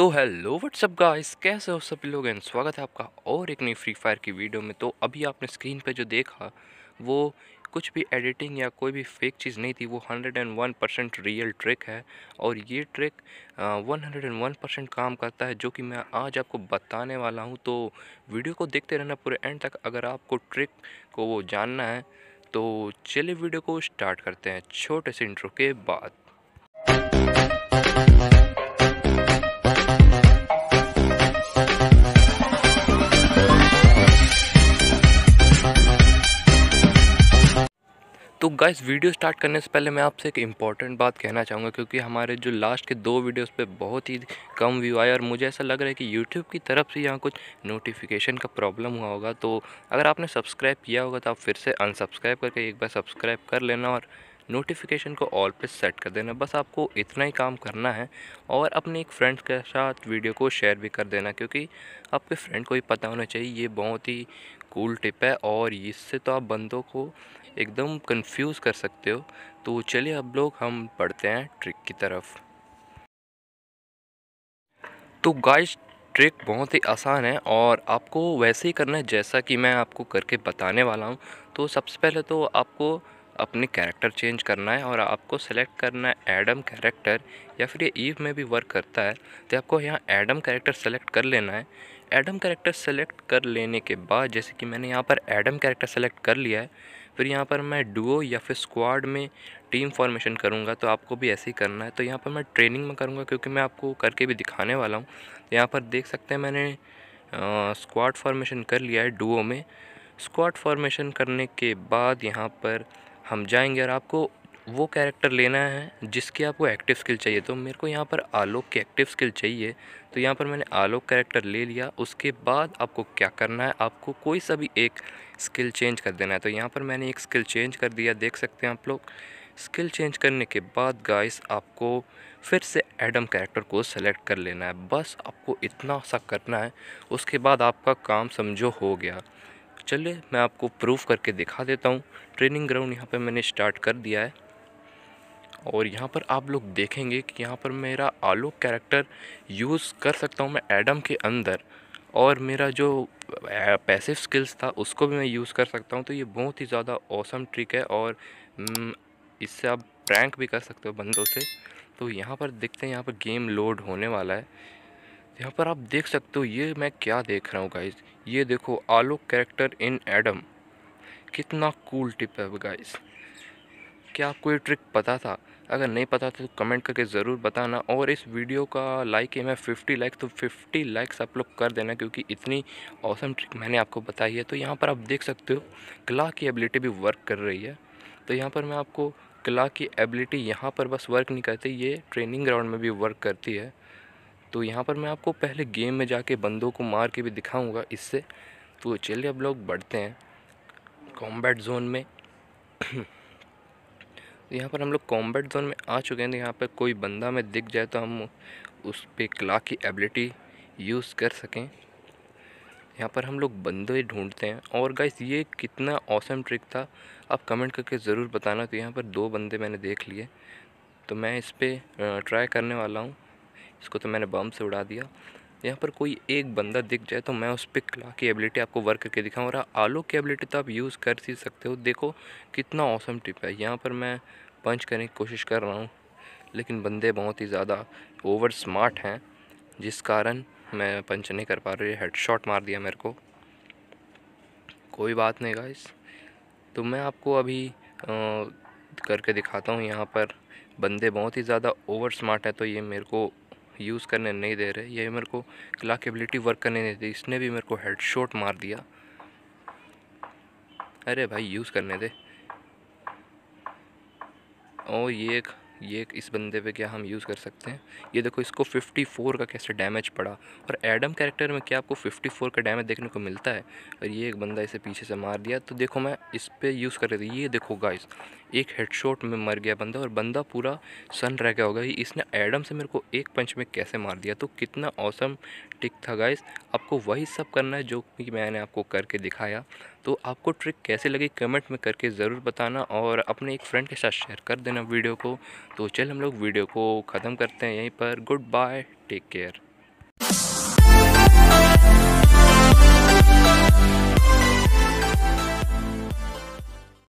तो hello what's up guys कैसे हो सभी लोग एंड स्वागत है आपका और एक नई फ्री फायर की वीडियो में तो अभी आपने स्क्रीन पे जो देखा वो कुछ भी एडिटिंग या कोई भी फेक चीज़ नहीं थी वो 101 परसेंट रियल ट्रिक है और ये trick one hundred and one percent काम करता है जो कि मैं आज आपको बताने वाला हूँ तो वीडियो को देखते रहना पूरे एंड तक अगर आपको ट्रिक को वो जानना है तो चलिए वीडियो को स्टार्ट करते हैं छोटे से इंट्रो के बाद गाइस वीडियो स्टार्ट करने से पहले मैं आपसे एक इम्पॉर्टेंट बात कहना चाहूँगा क्योंकि हमारे जो लास्ट के दो वीडियोस पे बहुत ही कम व्यू आए और मुझे ऐसा लग रहा है कि यूट्यूब की तरफ से यहाँ कुछ नोटिफिकेशन का प्रॉब्लम हुआ होगा तो अगर आपने सब्सक्राइब किया होगा तो आप फिर से अनसब्सक्राइब करके एक बार सब्सक्राइब कर लेना और नोटिफिकेशन को ऑल पे सेट कर देना बस आपको इतना ही काम करना है और अपने एक फ्रेंड के साथ वीडियो को शेयर भी कर देना क्योंकि आपके फ्रेंड को ही पता होना चाहिए ये बहुत ही कूल टिप है और इससे तो आप बंदों को एकदम कंफ्यूज कर सकते हो तो चलिए अब लोग हम पढ़ते हैं ट्रिक की तरफ तो गाइस ट्रिक बहुत ही आसान है और आपको वैसे ही करना है जैसा कि मैं आपको करके बताने वाला हूँ तो सबसे पहले तो आपको अपने कैरेक्टर चेंज करना है और आपको सेलेक्ट करना है एडम कैरेक्टर या फिर ये ईव में भी वर्क करता है तो आपको यहाँ एडम कैरेक्टर सेलेक्ट कर लेना है एडम कैरेक्टर सेलेक्ट कर लेने के बाद जैसे कि मैंने यहाँ पर एडम कैरेक्टर सेलेक्ट कर लिया है फिर यहाँ पर मैं डुओ या फिर स्क्वाड में टीम फॉर्मेशन करूँगा तो आपको भी ऐसे ही करना है तो यहाँ पर मैं ट्रेनिंग में करूँगा क्योंकि मैं आपको करके भी दिखाने वाला हूँ तो यहाँ पर देख सकते हैं मैंने स्क्वाड फॉर्मेशन कर लिया है डुओ में स्क्वाड फॉर्मेशन करने के बाद यहाँ पर हम जाएंगे और आपको वो कैरेक्टर लेना है जिसकी आपको एक्टिव स्किल चाहिए तो मेरे को यहाँ पर आलोक की एक्टिव स्किल चाहिए तो यहाँ पर मैंने आलोक कैरेक्टर ले लिया उसके बाद आपको क्या करना है आपको कोई सा भी एक स्किल चेंज कर देना है तो यहाँ पर मैंने एक स्किल चेंज कर दिया देख सकते हैं आप लोग स्किल चेंज करने के बाद गाइस आपको फिर से एडम कैरेक्टर को सेलेक्ट कर लेना है बस आपको इतना सा करना है उसके बाद आपका काम समझो हो गया चलिए मैं आपको प्रूफ करके दिखा देता हूँ ट्रेनिंग ग्राउंड यहाँ पे मैंने स्टार्ट कर दिया है और यहाँ पर आप लोग देखेंगे कि यहाँ पर मेरा आलोक कैरेक्टर यूज़ कर सकता हूँ मैं एडम के अंदर और मेरा जो पैसिव स्किल्स था उसको भी मैं यूज़ कर सकता हूँ तो ये बहुत ही ज़्यादा औसम ट्रिक है और इससे आप प्रैंक भी कर सकते हो बंदों से तो यहाँ पर देखते हैं यहाँ पर गेम लोड होने वाला है यहाँ पर आप देख सकते हो ये मैं क्या देख रहा हूँ गाइज ये देखो आलोक कैरेक्टर इन एडम कितना कूल टिप है गाइज क्या आपको ये ट्रिक पता था अगर नहीं पता था तो कमेंट करके ज़रूर बताना और इस वीडियो का लाइक है मैं फिफ्टी लाइक तो फिफ्टी लाइक्स आप लोग कर देना क्योंकि इतनी औसम ट्रिक मैंने आपको बताई है तो यहाँ पर आप देख सकते हो क्ला की एबिलिटी भी वर्क कर रही है तो यहाँ पर मैं आपको क्ला की एबिलिटी यहाँ पर बस वर्क नहीं करती ये ट्रेनिंग ग्राउंड में भी वर्क करती है तो यहाँ पर मैं आपको पहले गेम में जाके बंदों को मार के भी दिखाऊँगा इससे तो चलिए अब लोग बढ़ते हैं कॉम्बैट जोन में तो यहाँ पर हम लोग कॉम्बैट जोन में आ चुके हैं तो यहाँ पर कोई बंदा में दिख जाए तो हम उस पर क्लाक की एबिलिटी यूज़ कर सकें यहाँ पर हम लोग बंदे ढूंढते हैं और गाइस ये कितना औसम ट्रिक था आप कमेंट करके ज़रूर बताना तो यहाँ पर दो बंदे मैंने देख लिए तो मैं इस पर ट्राई करने वाला हूँ इसको तो मैंने बम से उड़ा दिया यहाँ पर कोई एक बंदा दिख जाए तो मैं उस पर क्ला की एबिलिटी आपको वर्क करके दिखाऊँ और आलोक की एबिलिटी तो आप यूज़ कर ही सकते हो देखो कितना औसम टिप है यहाँ पर मैं पंच करने की कोशिश कर रहा हूँ लेकिन बंदे बहुत ही ज़्यादा ओवर स्मार्ट हैं जिस कारण मैं पंच नहीं कर पा रही हेड शॉट मार दिया मेरे को कोई बात नहीं गाइस तो मैं आपको अभी आ, करके दिखाता हूँ यहाँ पर बंदे बहुत ही ज़्यादा ओवर स्मार्ट है तो ये मेरे को यूज़ करने नहीं दे रहे ये मेरे को क्लाक एबिलिटी वर्क करने नहीं दे इसने भी मेरे को हेडशॉट मार दिया अरे भाई यूज़ करने दे और ये एक ये इस बंदे पे क्या हम यूज़ कर सकते हैं ये देखो इसको 54 का कैसे डैमेज पड़ा और एडम कैरेक्टर में क्या आपको 54 का डैमेज देखने को मिलता है और ये एक बंदा इसे पीछे से मार दिया तो देखो मैं इस पर यूज़ कर रही थी ये देखो गाइस एक हेडशॉट में मर गया बंदा और बंदा पूरा सन रह गया होगा इसने एडम से मेरे को एक पंच में कैसे मार दिया तो कितना औसम टिक था गाइस आपको वही सब करना है जो कि मैंने आपको करके दिखाया तो आपको ट्रिक कैसे लगी कमेंट में करके ज़रूर बताना और अपने एक फ्रेंड के साथ शेयर कर देना वीडियो को तो चल हम लोग वीडियो को ख़त्म करते हैं यहीं पर गुड बाय टेक केयर